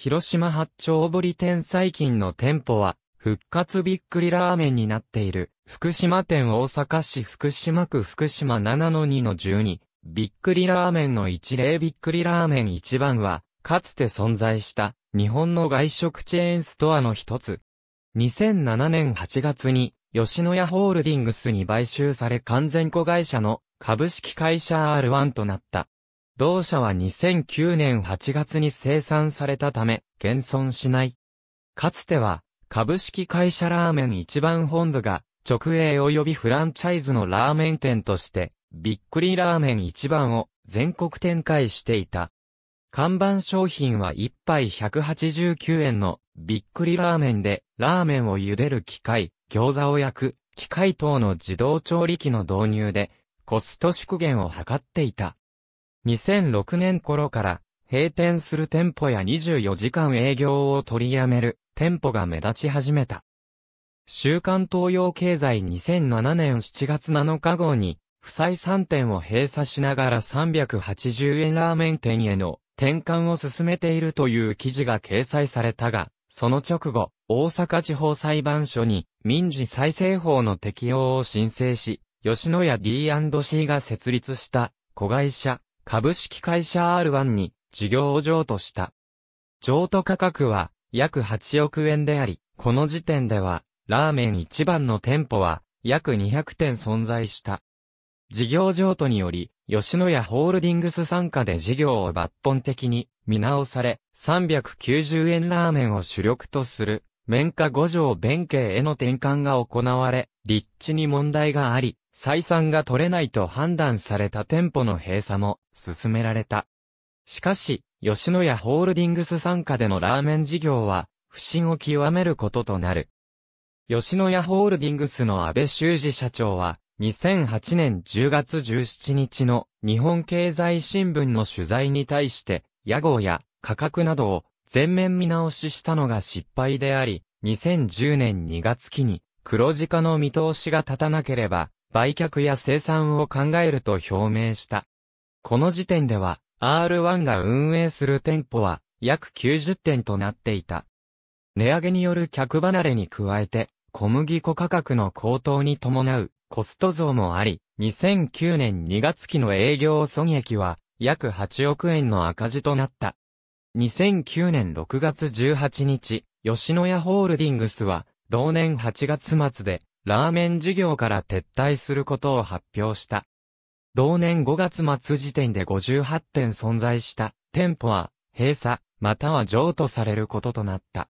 広島八丁堀店最近の店舗は、復活びっくりラーメンになっている、福島店大阪市福島区福島7-2-12、びっくりラーメンの一例びっくりラーメン一番は、かつて存在した、日本の外食チェーンストアの一つ。2007年8月に、吉野家ホールディングスに買収され完全子会社の株式会社 R1 となった。同社は2009年8月に生産されたため、減損しない。かつては、株式会社ラーメン一番本部が、直営及びフランチャイズのラーメン店として、びっくりラーメン一番を全国展開していた。看板商品は1杯189円のびっくりラーメンで、ラーメンを茹でる機械、餃子を焼く、機械等の自動調理器の導入で、コスト縮減を図っていた。2006年頃から閉店する店舗や24時間営業を取りやめる店舗が目立ち始めた。週刊東洋経済2007年7月7日号に、不採3店を閉鎖しながら380円ラーメン店への転換を進めているという記事が掲載されたが、その直後、大阪地方裁判所に民事再生法の適用を申請し、吉野家 D&C が設立した子会社株式会社 R1 に事業を譲渡した。譲渡価格は約8億円であり、この時点ではラーメン一番の店舗は約200店存在した。事業譲渡により、吉野家ホールディングス傘下で事業を抜本的に見直され、390円ラーメンを主力とする、面下五条弁慶への転換が行われ、立地に問題があり、採算が取れないと判断された店舗の閉鎖も進められた。しかし、吉野家ホールディングス参加でのラーメン事業は、不信を極めることとなる。吉野家ホールディングスの安倍修二社長は、2008年10月17日の日本経済新聞の取材に対して、屋号や価格などを全面見直ししたのが失敗であり、2010年2月期に黒字化の見通しが立たなければ、売却や生産を考えると表明した。この時点では、R1 が運営する店舗は約90店となっていた。値上げによる客離れに加えて、小麦粉価格の高騰に伴うコスト増もあり、2009年2月期の営業損益は約8億円の赤字となった。2009年6月18日、吉野家ホールディングスは同年8月末でラーメン事業から撤退することを発表した。同年5月末時点で58店存在した店舗は閉鎖または譲渡されることとなった。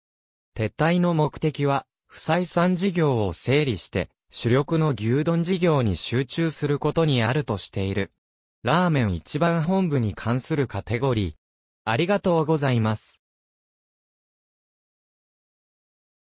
撤退の目的は不採算事業を整理して主力の牛丼事業に集中することにあるとしている。ラーメン一番本部に関するカテゴリー。ありがとうございます。